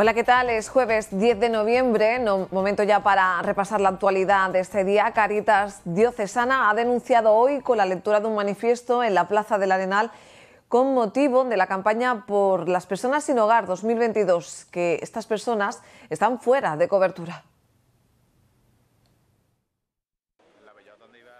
Hola, ¿qué tal? Es jueves 10 de noviembre, momento ya para repasar la actualidad de este día. Caritas Diocesana ha denunciado hoy con la lectura de un manifiesto en la Plaza del Arenal con motivo de la campaña por las personas sin hogar 2022, que estas personas están fuera de cobertura.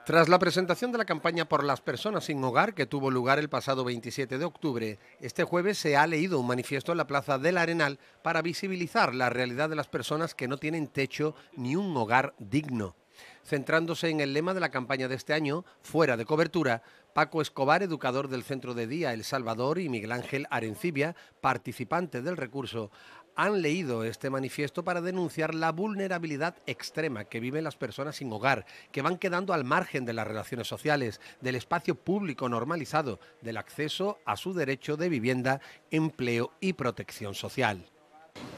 Tras la presentación de la campaña por las personas sin hogar que tuvo lugar el pasado 27 de octubre, este jueves se ha leído un manifiesto en la Plaza del Arenal para visibilizar la realidad de las personas que no tienen techo ni un hogar digno. Centrándose en el lema de la campaña de este año, fuera de cobertura, Paco Escobar, educador del Centro de Día El Salvador, y Miguel Ángel Arencibia, participante del recurso, han leído este manifiesto para denunciar la vulnerabilidad extrema que viven las personas sin hogar, que van quedando al margen de las relaciones sociales, del espacio público normalizado, del acceso a su derecho de vivienda, empleo y protección social.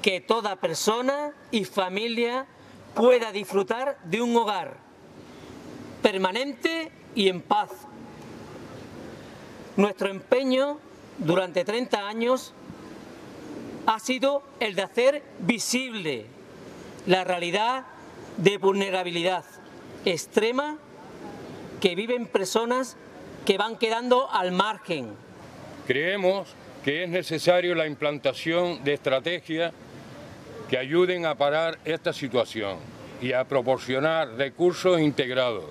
Que toda persona y familia pueda disfrutar de un hogar permanente y en paz. Nuestro empeño durante 30 años ha sido el de hacer visible la realidad de vulnerabilidad extrema que viven personas que van quedando al margen. Creemos que es necesario la implantación de estrategias que ayuden a parar esta situación y a proporcionar recursos integrados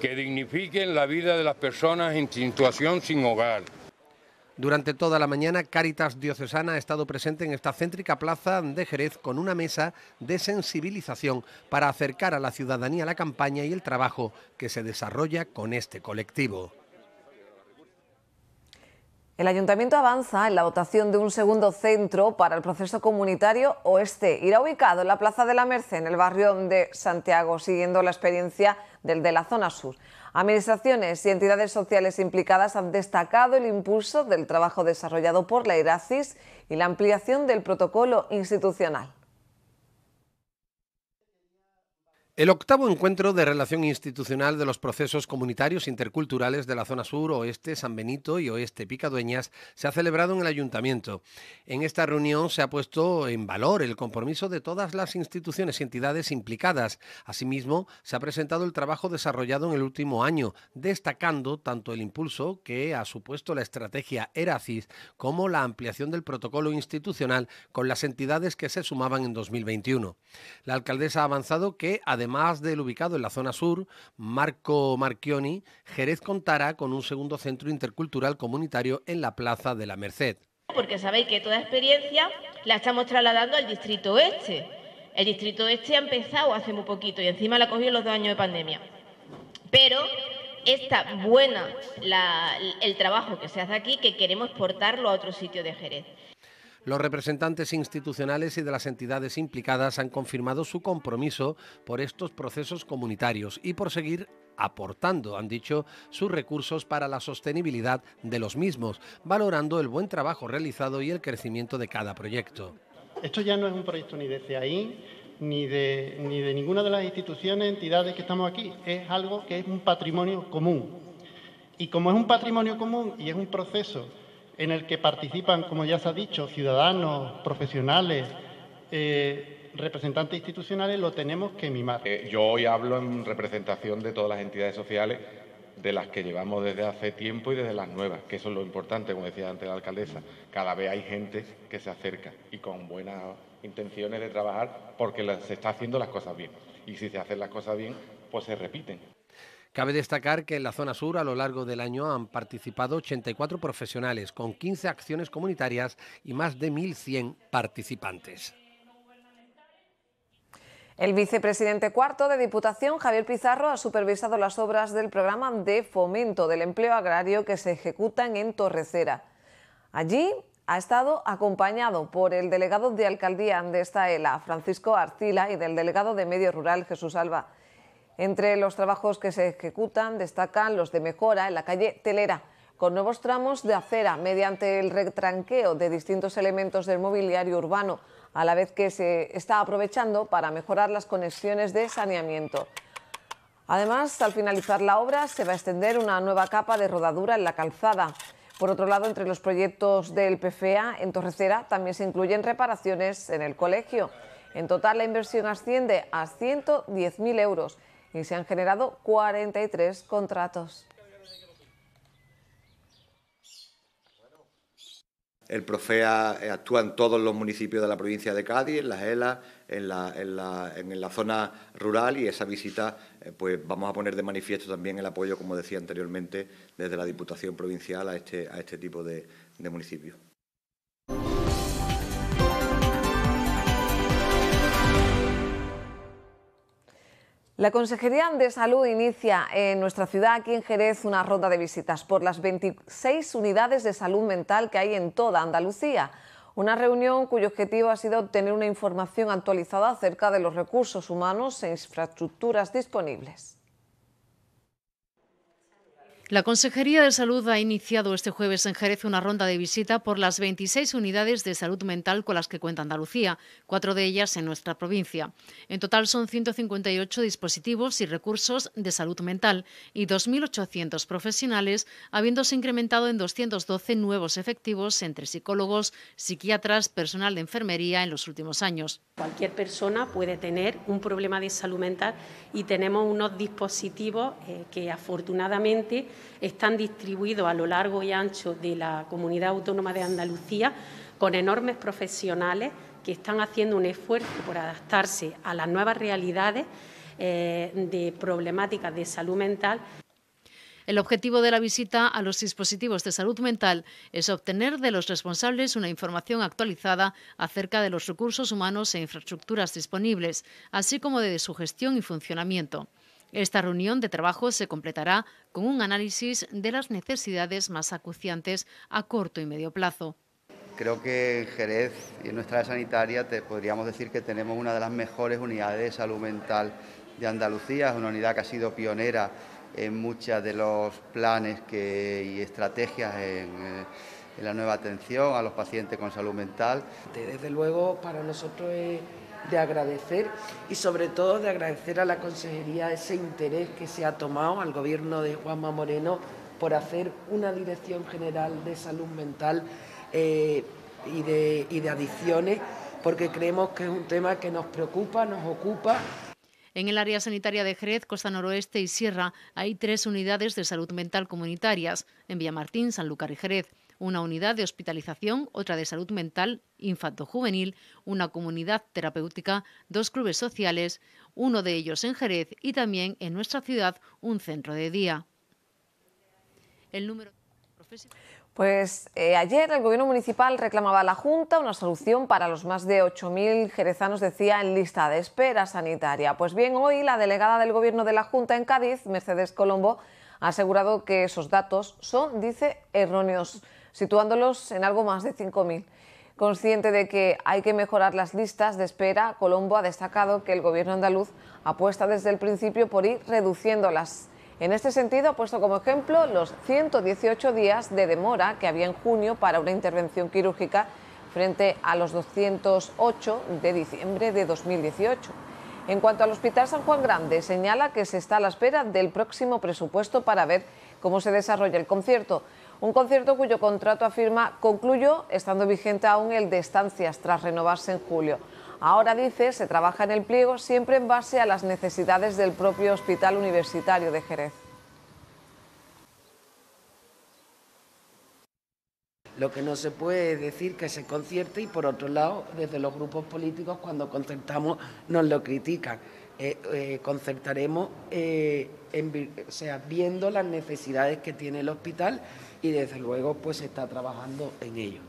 que dignifiquen la vida de las personas en situación sin hogar. Durante toda la mañana, Caritas Diocesana ha estado presente en esta céntrica plaza de Jerez con una mesa de sensibilización para acercar a la ciudadanía la campaña y el trabajo que se desarrolla con este colectivo. El ayuntamiento avanza en la dotación de un segundo centro para el proceso comunitario oeste. Irá ubicado en la Plaza de la Merced, en el barrio de Santiago, siguiendo la experiencia del de la zona sur. Administraciones y entidades sociales implicadas han destacado el impulso del trabajo desarrollado por la IRACIS y la ampliación del protocolo institucional. El octavo encuentro de relación institucional de los procesos comunitarios interculturales de la zona sur, oeste, San Benito y oeste Picadueñas se ha celebrado en el ayuntamiento. En esta reunión se ha puesto en valor el compromiso de todas las instituciones y entidades implicadas. Asimismo, se ha presentado el trabajo desarrollado en el último año, destacando tanto el impulso que ha supuesto la estrategia ERACIS como la ampliación del protocolo institucional con las entidades que se sumaban en 2021. La alcaldesa ha avanzado que, además, Además del ubicado en la zona sur, Marco Marchioni, Jerez contará con un segundo centro intercultural comunitario en la Plaza de la Merced. Porque sabéis que toda experiencia la estamos trasladando al distrito este. El distrito este ha empezado hace muy poquito y encima la cogió los dos años de pandemia. Pero está buena el trabajo que se hace aquí que queremos portarlo a otro sitio de Jerez. Los representantes institucionales y de las entidades implicadas han confirmado su compromiso por estos procesos comunitarios y por seguir aportando, han dicho, sus recursos para la sostenibilidad de los mismos, valorando el buen trabajo realizado y el crecimiento de cada proyecto. Esto ya no es un proyecto ni de CAI, ni de, ni de ninguna de las instituciones, entidades que estamos aquí, es algo que es un patrimonio común. Y como es un patrimonio común y es un proceso en el que participan, como ya se ha dicho, ciudadanos, profesionales, eh, representantes institucionales, lo tenemos que mimar. Eh, yo hoy hablo en representación de todas las entidades sociales, de las que llevamos desde hace tiempo y desde las nuevas, que eso es lo importante, como decía antes la alcaldesa. Cada vez hay gente que se acerca y con buenas intenciones de trabajar porque se está haciendo las cosas bien. Y si se hacen las cosas bien, pues se repiten. Cabe destacar que en la zona sur a lo largo del año han participado 84 profesionales con 15 acciones comunitarias y más de 1.100 participantes. El vicepresidente cuarto de Diputación, Javier Pizarro, ha supervisado las obras del programa de fomento del empleo agrario que se ejecutan en Torrecera. Allí ha estado acompañado por el delegado de alcaldía de esta Francisco Arcila, y del delegado de Medio Rural, Jesús Alba. Entre los trabajos que se ejecutan destacan los de mejora en la calle Telera, con nuevos tramos de acera mediante el retranqueo de distintos elementos del mobiliario urbano, a la vez que se está aprovechando para mejorar las conexiones de saneamiento. Además, al finalizar la obra se va a extender una nueva capa de rodadura en la calzada. Por otro lado, entre los proyectos del PFA en Torrecera también se incluyen reparaciones en el colegio. En total, la inversión asciende a 110.000 euros y se han generado 43 contratos. El Profea eh, actúa en todos los municipios de la provincia de Cádiz, en las ELA, en la, zona rural y esa visita eh, pues vamos a poner de manifiesto también el apoyo, como decía anteriormente, desde la Diputación Provincial a este, este tipo de municipios. La Consejería de Salud inicia en nuestra ciudad, aquí en Jerez, una ronda de visitas por las 26 unidades de salud mental que hay en toda Andalucía. Una reunión cuyo objetivo ha sido obtener una información actualizada acerca de los recursos humanos e infraestructuras disponibles. La Consejería de Salud ha iniciado este jueves en Jerez una ronda de visita por las 26 unidades de salud mental con las que cuenta Andalucía, cuatro de ellas en nuestra provincia. En total son 158 dispositivos y recursos de salud mental y 2.800 profesionales, habiéndose incrementado en 212 nuevos efectivos entre psicólogos, psiquiatras, personal de enfermería en los últimos años. Cualquier persona puede tener un problema de salud mental y tenemos unos dispositivos eh, que afortunadamente están distribuidos a lo largo y ancho de la comunidad autónoma de Andalucía con enormes profesionales que están haciendo un esfuerzo por adaptarse a las nuevas realidades eh, de problemáticas de salud mental. El objetivo de la visita a los dispositivos de salud mental es obtener de los responsables una información actualizada acerca de los recursos humanos e infraestructuras disponibles, así como de su gestión y funcionamiento. Esta reunión de trabajo se completará con un análisis de las necesidades más acuciantes a corto y medio plazo. Creo que en Jerez y en nuestra sanitaria podríamos decir que tenemos una de las mejores unidades de salud mental de Andalucía, es una unidad que ha sido pionera en muchos de los planes y estrategias en, eh, en, la nueva atención a los pacientes con salud mental. Desde luego para nosotros es de agradecer y sobre todo de agradecer a la Consejería ese interés que se ha tomado al Gobierno de Juanma Moreno por hacer una Dirección General de Salud Mental eh, y, de, y de Adicciones, porque creemos que es un tema que nos preocupa, nos ocupa en el área sanitaria de Jerez, Costa Noroeste y Sierra hay tres unidades de salud mental comunitarias, en Villamartín, Sanlúcar y Jerez una unidad de hospitalización, otra de salud mental infanto-juvenil, una comunidad terapéutica, dos clubes sociales, uno de ellos en Jerez y también en nuestra ciudad un centro de día. El número pues eh, ayer el gobierno municipal reclamaba a la Junta una solución para los más de 8.000 jerezanos, decía, en lista de espera sanitaria. Pues bien, hoy la delegada del gobierno de la Junta en Cádiz, Mercedes Colombo, ha asegurado que esos datos son, dice, erróneos situándolos en algo más de 5.000. Consciente de que hay que mejorar las listas de espera, Colombo ha destacado que el gobierno andaluz apuesta desde el principio por ir reduciéndolas. En este sentido, ha puesto como ejemplo los 118 días de demora que había en junio para una intervención quirúrgica frente a los 208 de diciembre de 2018. En cuanto al Hospital San Juan Grande, señala que se está a la espera del próximo presupuesto para ver cómo se desarrolla el concierto. Un concierto cuyo contrato afirma ...concluyó, estando vigente aún el de estancias tras renovarse en julio. Ahora dice, se trabaja en el pliego siempre en base a las necesidades del propio Hospital Universitario de Jerez. Lo que no se puede decir que se concierte y por otro lado, desde los grupos políticos cuando concertamos nos lo critican. Eh, eh, concertaremos eh, sea, viendo las necesidades que tiene el hospital y desde luego pues se está trabajando en ello.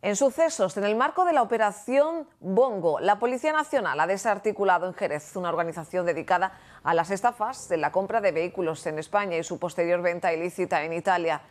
En sucesos, en el marco de la operación Bongo, la Policía Nacional ha desarticulado en Jerez una organización dedicada a las estafas en la compra de vehículos en España y su posterior venta ilícita en Italia.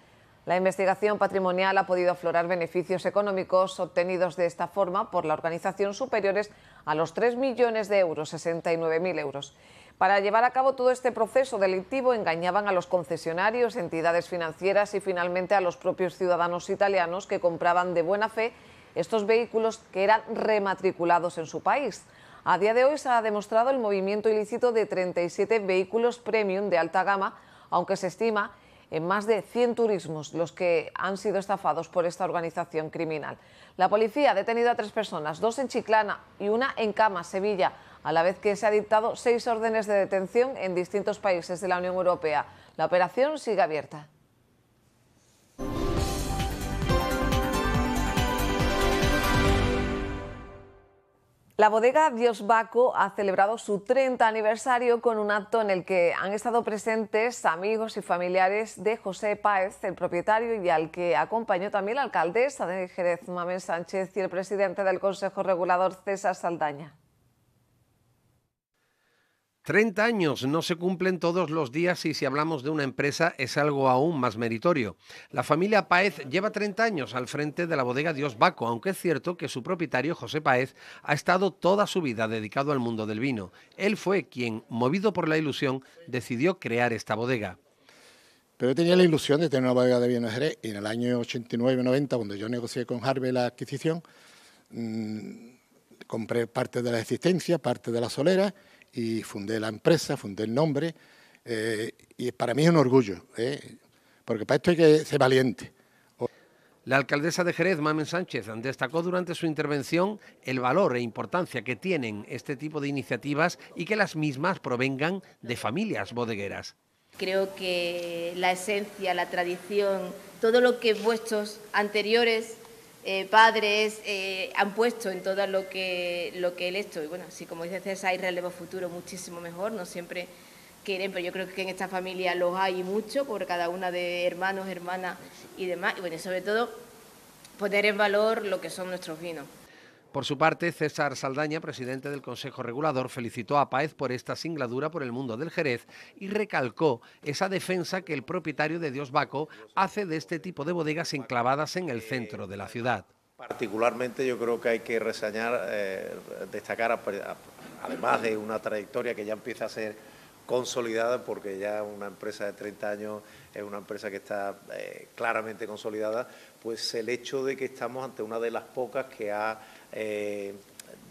La investigación patrimonial ha podido aflorar beneficios económicos obtenidos de esta forma por la organización superiores a los 3 millones de euros, 69.000 euros. Para llevar a cabo todo este proceso delictivo engañaban a los concesionarios, entidades financieras y finalmente a los propios ciudadanos italianos que compraban de buena fe estos vehículos que eran rematriculados en su país. A día de hoy se ha demostrado el movimiento ilícito de 37 vehículos premium de alta gama, aunque se estima en más de 100 turismos los que han sido estafados por esta organización criminal. La policía ha detenido a tres personas, dos en Chiclana y una en Cama, Sevilla, a la vez que se ha dictado seis órdenes de detención en distintos países de la Unión Europea. La operación sigue abierta. La bodega Dios Baco ha celebrado su 30 aniversario con un acto en el que han estado presentes amigos y familiares de José Páez, el propietario, y al que acompañó también la alcaldesa de Jerez, Mamén Sánchez, y el presidente del Consejo Regulador, César Saldaña. 30 años no se cumplen todos los días y si hablamos de una empresa es algo aún más meritorio. La familia Paez lleva 30 años al frente de la bodega Dios Baco, aunque es cierto que su propietario José Paez ha estado toda su vida dedicado al mundo del vino. Él fue quien, movido por la ilusión, decidió crear esta bodega. Pero yo tenía la ilusión de tener una bodega de vino y en el año 89-90, cuando yo negocié con Harvey la adquisición, mm, compré parte de la existencia, parte de la solera y fundé la empresa, fundé el nombre. Eh, y para mí es un orgullo, eh, porque para esto hay que ser valiente. La alcaldesa de Jerez, Mamen Sánchez, destacó durante su intervención el valor e importancia que tienen este tipo de iniciativas y que las mismas provengan de familias bodegueras. Creo que la esencia, la tradición, todo lo que vuestros anteriores eh, padres eh, han puesto en todo lo que, lo que él Y bueno, si como dice César, hay relevo futuro muchísimo mejor, no siempre quieren, pero yo creo que en esta familia los hay mucho, por cada una de hermanos, hermanas y demás. Y bueno, sobre todo, poner en valor lo que son nuestros vinos. Por su parte, César Saldaña, presidente del Consejo Regulador, felicitó a Paez por esta singladura por el mundo del Jerez y recalcó esa defensa que el propietario de Dios Baco hace de este tipo de bodegas enclavadas en el centro de la ciudad. Particularmente yo creo que hay que reseñar, eh, destacar, además de una trayectoria que ya empieza a ser consolidada, porque ya una empresa de 30 años es una empresa que está eh, claramente consolidada, pues el hecho de que estamos ante una de las pocas que ha eh,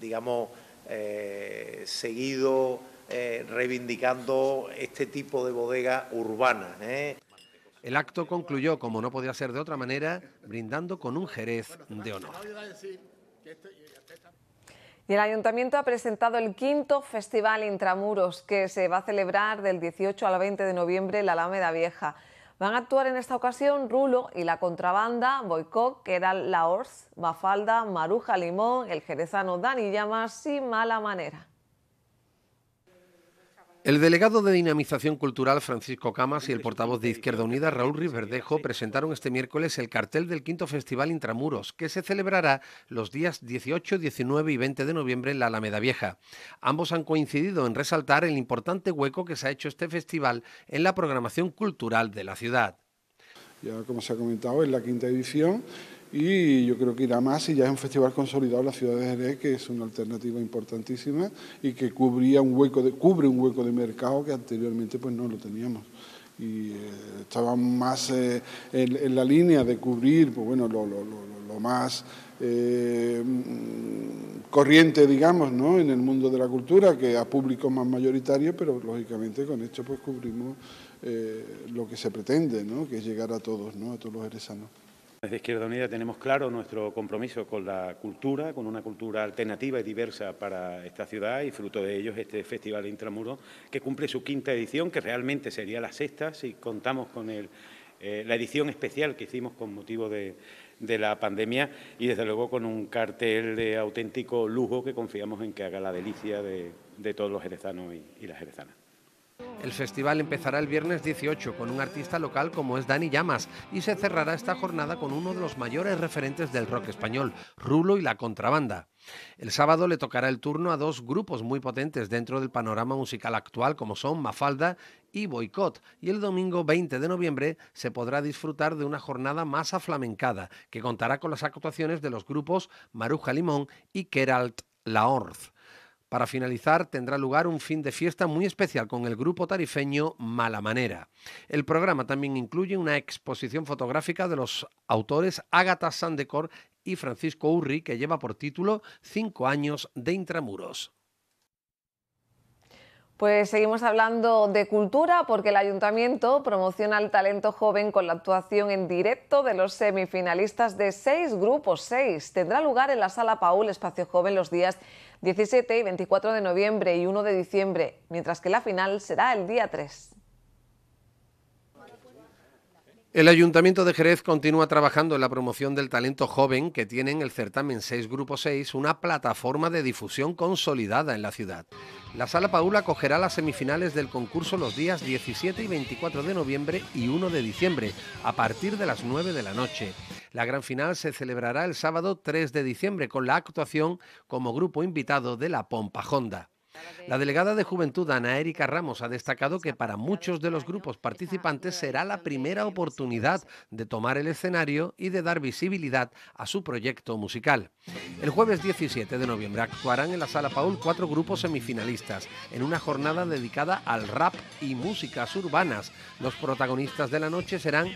digamos, eh, seguido eh, reivindicando este tipo de bodega urbana. ¿eh? El acto concluyó, como no podía ser de otra manera, brindando con un jerez de honor. Y el Ayuntamiento ha presentado el quinto Festival Intramuros, que se va a celebrar del 18 al 20 de noviembre en la Alameda Vieja. Van a actuar en esta ocasión Rulo y la contrabanda, Boicot, La Laors, Mafalda, Maruja Limón, el jerezano Dani Llamas y Mala Manera. El delegado de Dinamización Cultural Francisco Camas y el portavoz de Izquierda Unida Raúl Riverdejo presentaron este miércoles el cartel del quinto Festival Intramuros, que se celebrará los días 18, 19 y 20 de noviembre en la Alameda Vieja. Ambos han coincidido en resaltar el importante hueco que se ha hecho este festival en la programación cultural de la ciudad. Ya como se ha comentado, es la quinta edición y yo creo que irá más y ya es un festival consolidado en la ciudad de Jerez, que es una alternativa importantísima y que cubría un hueco cubre un hueco de mercado que anteriormente pues no lo teníamos. Y eh, estaba más eh, en, la línea de cubrir pues, bueno, lo, más eh, mm, corriente, digamos, en el mundo de la cultura, que a público más mayoritario, pero lógicamente con esto pues cubrimos lo que se pretende, que es llegar a todos, a todos los jerezanos. Desde Izquierda Unida tenemos claro nuestro compromiso con la cultura, con una cultura alternativa y diversa para esta ciudad y fruto de ello es este Festival Intramuro que cumple su quinta edición, que realmente sería la sexta si contamos con eh, la edición especial que hicimos con motivo de, la pandemia y desde luego con un cartel de auténtico lujo que confiamos en que haga la delicia de, todos los jerezanos y, y las jerezanas. El festival empezará el viernes 18 con un artista local como es Dani Llamas y se cerrará esta jornada con uno de los mayores referentes del rock español, Rulo y la contrabanda. El sábado le tocará el turno a dos grupos muy potentes dentro del panorama musical actual como son Mafalda y Boicot y el domingo 20 de noviembre se podrá disfrutar de una jornada más aflamencada que contará con las actuaciones de los grupos Maruja Limón y Keralt Orz. Para finalizar, tendrá lugar un fin de fiesta muy especial con el grupo tarifeño Mala Manera. El programa también incluye una exposición fotográfica de los autores Ágata Sandecor y Francisco Urri, que lleva por título Cinco años de intramuros. Pues seguimos hablando de cultura porque el ayuntamiento promociona el talento joven con la actuación en directo de los semifinalistas de seis grupos seis. Tendrá lugar en la sala Paul Espacio Joven los días 17 y 24 de noviembre y 1 de diciembre, mientras que la final será el día 3. El Ayuntamiento de Jerez continúa trabajando en la promoción del talento joven que tiene en el certamen 6 Grupo 6 una plataforma de difusión consolidada en la ciudad. La Sala Paula acogerá las semifinales del concurso los días 17 y 24 de noviembre y 1 de diciembre, a partir de las 9 de la noche. La gran final se celebrará el sábado 3 de diciembre con la actuación como grupo invitado de la Pompa Honda. La delegada de Juventud, Ana Erika Ramos, ha destacado que para muchos de los grupos participantes será la primera oportunidad de tomar el escenario y de dar visibilidad a su proyecto musical. El jueves 17 de noviembre actuarán en la Sala Paul cuatro grupos semifinalistas, en una jornada dedicada al rap y músicas urbanas. Los protagonistas de la noche serán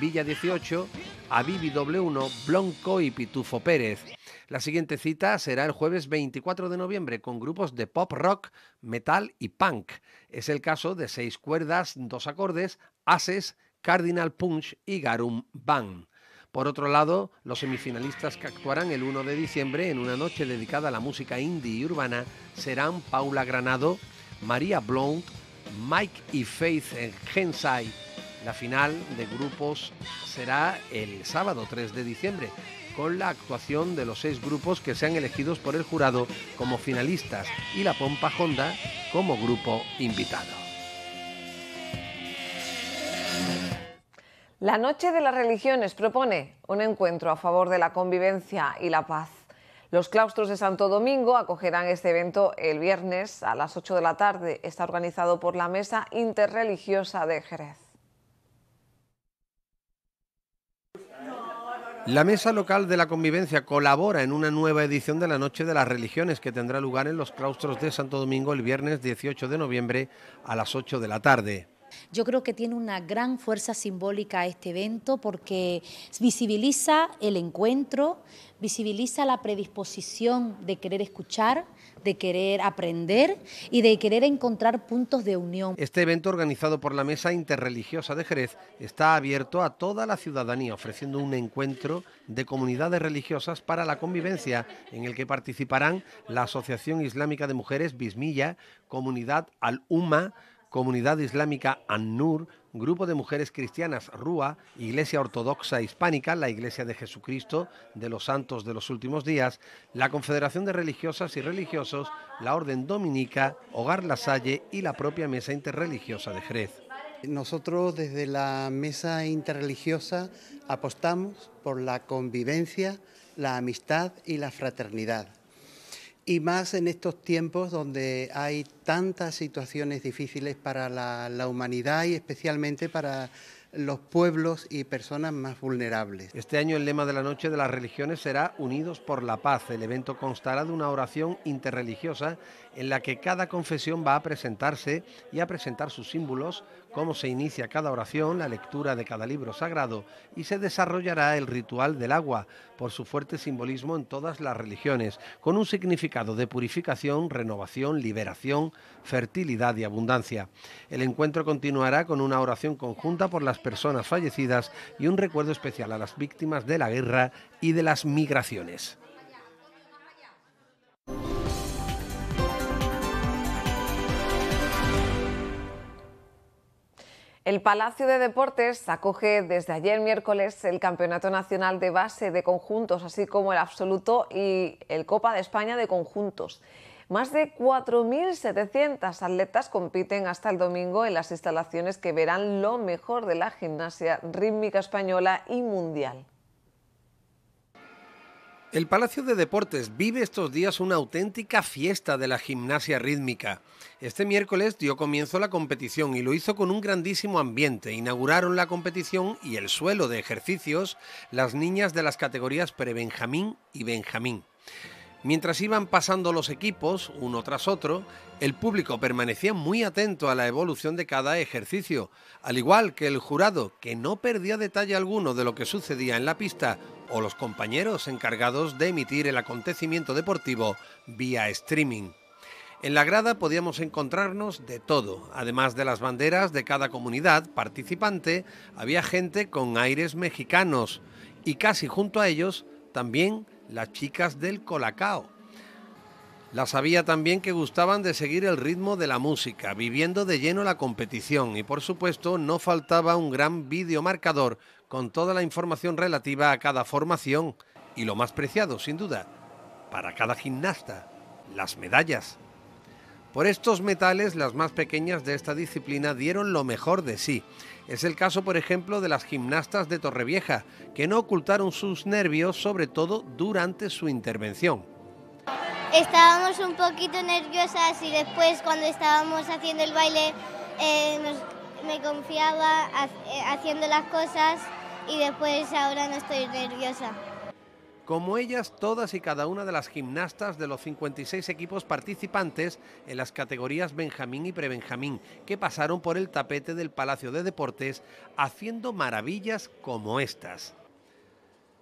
Villa 18, Avivi W1, Blonco y Pitufo Pérez. La siguiente cita será el jueves 24 de noviembre con grupos de pop rock, metal y punk. Es el caso de Seis Cuerdas, Dos Acordes, Ases, Cardinal Punch y Garum Bang... Por otro lado, los semifinalistas que actuarán el 1 de diciembre en una noche dedicada a la música indie y urbana serán Paula Granado, María Blount, Mike y Faith Hensai. La final de grupos será el sábado 3 de diciembre con la actuación de los seis grupos que sean elegidos por el jurado como finalistas y la Pompa Honda como grupo invitado. La Noche de las Religiones propone un encuentro a favor de la convivencia y la paz. Los claustros de Santo Domingo acogerán este evento el viernes a las 8 de la tarde. Está organizado por la Mesa Interreligiosa de Jerez. La Mesa Local de la Convivencia colabora en una nueva edición de la Noche de las Religiones que tendrá lugar en los claustros de Santo Domingo el viernes 18 de noviembre a las 8 de la tarde. Yo creo que tiene una gran fuerza simbólica este evento porque visibiliza el encuentro, visibiliza la predisposición de querer escuchar, de querer aprender y de querer encontrar puntos de unión. Este evento organizado por la Mesa Interreligiosa de Jerez está abierto a toda la ciudadanía, ofreciendo un encuentro de comunidades religiosas para la convivencia, en el que participarán la Asociación Islámica de Mujeres Bismilla, Comunidad Al-Uma, Comunidad Islámica An-Nur, Grupo de Mujeres Cristianas Rúa, Iglesia Ortodoxa Hispánica, la Iglesia de Jesucristo de los Santos de los Últimos Días, la Confederación de Religiosas y Religiosos, la Orden Dominica, Hogar La Salle y la propia Mesa Interreligiosa de Jerez. Nosotros desde la Mesa Interreligiosa apostamos por la convivencia, la amistad y la fraternidad y más en estos tiempos donde hay tantas situaciones difíciles para la, humanidad y especialmente para los pueblos y personas más vulnerables. Este año el lema de la Noche de las Religiones será Unidos por la Paz. El evento constará de una oración interreligiosa en la que cada confesión va a presentarse y a presentar sus símbolos, cómo se inicia cada oración, la lectura de cada libro sagrado y se desarrollará el ritual del agua, por su fuerte simbolismo en todas las religiones, con un significado de purificación, renovación, liberación, fertilidad y abundancia. El encuentro continuará con una oración conjunta por las personas fallecidas y un recuerdo especial a las víctimas de la guerra y de las migraciones. El Palacio de Deportes acoge desde ayer miércoles el Campeonato Nacional de Base de Conjuntos, así como el Absoluto y el Copa de España de Conjuntos. Más de 4.700 atletas compiten hasta el domingo en las instalaciones que verán lo mejor de la gimnasia rítmica española y mundial. El Palacio de Deportes vive estos días una auténtica fiesta de la gimnasia rítmica. Este miércoles dio comienzo la competición y lo hizo con un grandísimo ambiente. Inauguraron la competición y el suelo de ejercicios las niñas de las categorías pre-Benjamín y Benjamín. Mientras iban pasando los equipos, uno tras otro, el público permanecía muy atento a la evolución de cada ejercicio, al igual que el jurado, que no perdía detalle alguno de lo que sucedía en la pista o los compañeros encargados de emitir el acontecimiento deportivo vía streaming. En la grada podíamos encontrarnos de todo. Además de las banderas de cada comunidad participante, había gente con aires mexicanos y casi junto a ellos también las chicas del Colacao. Las había también que gustaban de seguir el ritmo de la música, viviendo de lleno la competición y por supuesto no faltaba un gran videomarcador con toda la información relativa a cada formación y lo más preciado, sin duda, para cada gimnasta, las medallas. Por estos metales, las más pequeñas de esta disciplina dieron lo mejor de sí. Es el caso, por ejemplo, de las gimnastas de Torrevieja, que no ocultaron sus nervios, sobre todo durante su intervención. Estábamos un poquito nerviosas y después cuando estábamos haciendo el baile eh, me confiaba eh, haciendo las cosas y después ahora no estoy nerviosa. Como ellas, todas y cada una de las gimnastas de los 56 equipos participantes en las categorías Benjamín y Prebenjamín, que pasaron por el tapete del Palacio de Deportes haciendo maravillas como estas.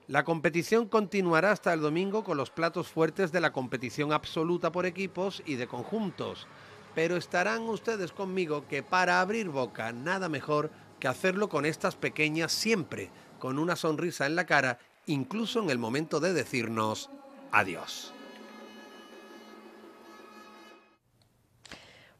La competición continuará hasta el domingo con los platos fuertes de la competición absoluta por equipos y de conjuntos, pero estarán ustedes conmigo que para abrir boca nada mejor que hacerlo con estas pequeñas siempre, con una sonrisa en la cara, incluso en el momento de decirnos adiós.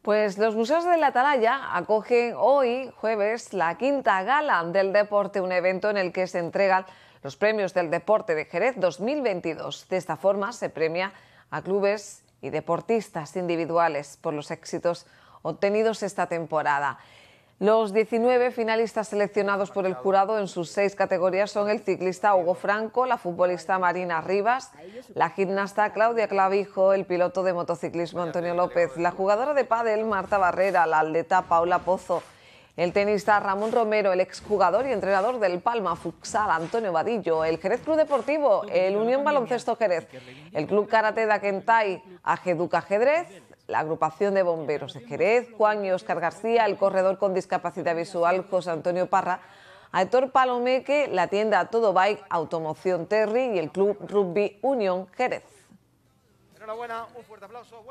Pues los museos de la Atalaya acogen hoy, jueves, la quinta gala del deporte, un evento en el que se entregan los premios del deporte de Jerez 2022. De esta forma se premia a clubes y deportistas individuales por los éxitos obtenidos esta temporada. Los 19 finalistas seleccionados por el jurado en sus seis categorías son el ciclista Hugo Franco, la futbolista Marina Rivas, la gimnasta Claudia Clavijo, el piloto de motociclismo Antonio López, la jugadora de pádel Marta Barrera, la atleta Paula Pozo, el tenista Ramón Romero, el exjugador y entrenador del Palma Fuxal Antonio Vadillo, el Jerez Club Deportivo, el Unión Baloncesto Jerez, el Club Karate de Aquentay, Ajeduca Jerez, la agrupación de bomberos de Jerez, Juan y Óscar García, el corredor con discapacidad visual José Antonio Parra, Héctor Palomeque, la tienda Todo Bike, Automoción Terry y el club Rugby Unión Jerez. un fuerte aplauso.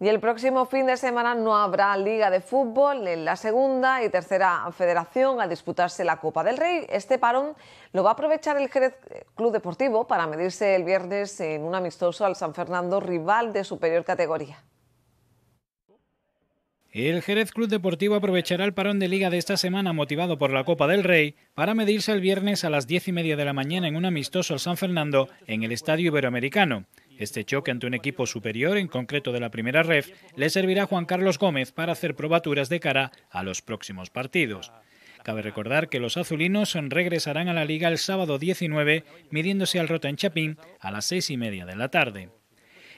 Y el próximo fin de semana no habrá Liga de Fútbol en la segunda y tercera federación al disputarse la Copa del Rey. Este parón lo va a aprovechar el Jerez Club Deportivo para medirse el viernes en un amistoso al San Fernando, rival de superior categoría. El Jerez Club Deportivo aprovechará el parón de liga de esta semana motivado por la Copa del Rey para medirse el viernes a las diez y media de la mañana en un amistoso al San Fernando en el Estadio Iberoamericano. Este choque ante un equipo superior, en concreto de la primera ref, le servirá a Juan Carlos Gómez para hacer probaturas de cara a los próximos partidos. Cabe recordar que los azulinos regresarán a la liga el sábado 19, midiéndose al Rota en Chapín a las seis y media de la tarde.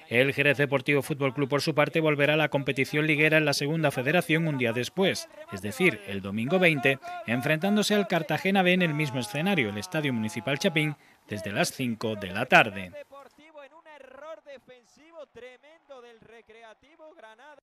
El Jerez Deportivo Fútbol Club, por su parte, volverá a la competición liguera en la Segunda Federación un día después, es decir, el domingo 20, enfrentándose al Cartagena B en el mismo escenario, el Estadio Municipal Chapín, desde las 5 de la tarde tremendo del Recreativo Granada.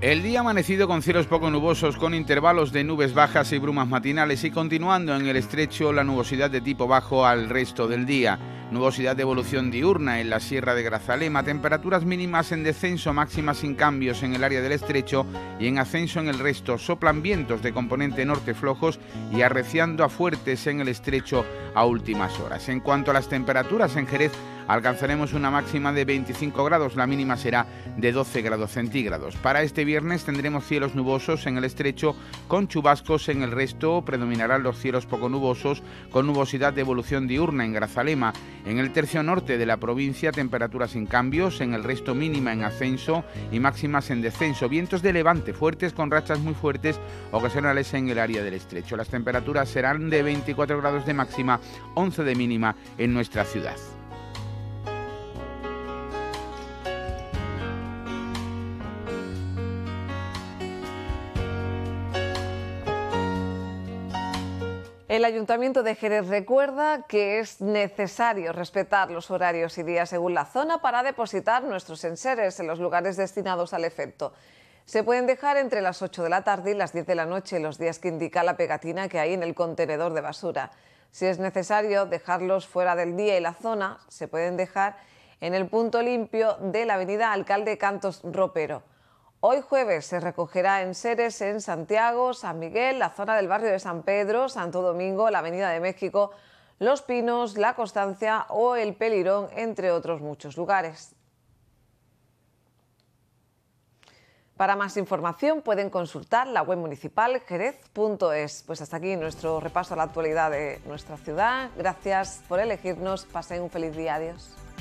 El día amanecido con cielos poco nubosos, con intervalos de nubes bajas y brumas matinales y continuando en el estrecho la nubosidad de tipo bajo al resto del día. Nubosidad de evolución diurna en la Sierra de Grazalema, temperaturas mínimas en descenso, máximas sin cambios en el área del estrecho y en ascenso en el resto. Soplan vientos de componente norte flojos y arreciando a fuertes en el estrecho a últimas horas. En cuanto a las temperaturas en Jerez, Alcanzaremos una máxima de 25 grados, la mínima será de 12 grados centígrados. Para este viernes tendremos cielos nubosos en el estrecho con chubascos en el resto, predominarán los cielos poco nubosos con nubosidad de evolución diurna en Grazalema. En el tercio norte de la provincia temperaturas sin cambios, en el resto mínima en ascenso y máximas en descenso. Vientos de levante fuertes con rachas muy fuertes ocasionales en el área del estrecho. Las temperaturas serán de 24 grados de máxima, 11 de mínima en nuestra ciudad. El Ayuntamiento de Jerez recuerda que es necesario respetar los horarios y días según la zona para depositar nuestros enseres en los lugares destinados al efecto. Se pueden dejar entre las 8 de la tarde y las 10 de la noche los días que indica la pegatina que hay en el contenedor de basura. Si es necesario dejarlos fuera del día y la zona, se pueden dejar en el punto limpio de la avenida Alcalde Cantos Ropero. Hoy jueves se recogerá en Seres, en Santiago, San Miguel, la zona del barrio de San Pedro, Santo Domingo, la Avenida de México, Los Pinos, La Constancia o El Pelirón, entre otros muchos lugares. Para más información pueden consultar la web municipal jerez.es. Pues hasta aquí nuestro repaso a la actualidad de nuestra ciudad. Gracias por elegirnos. Pasen un feliz día. Adiós.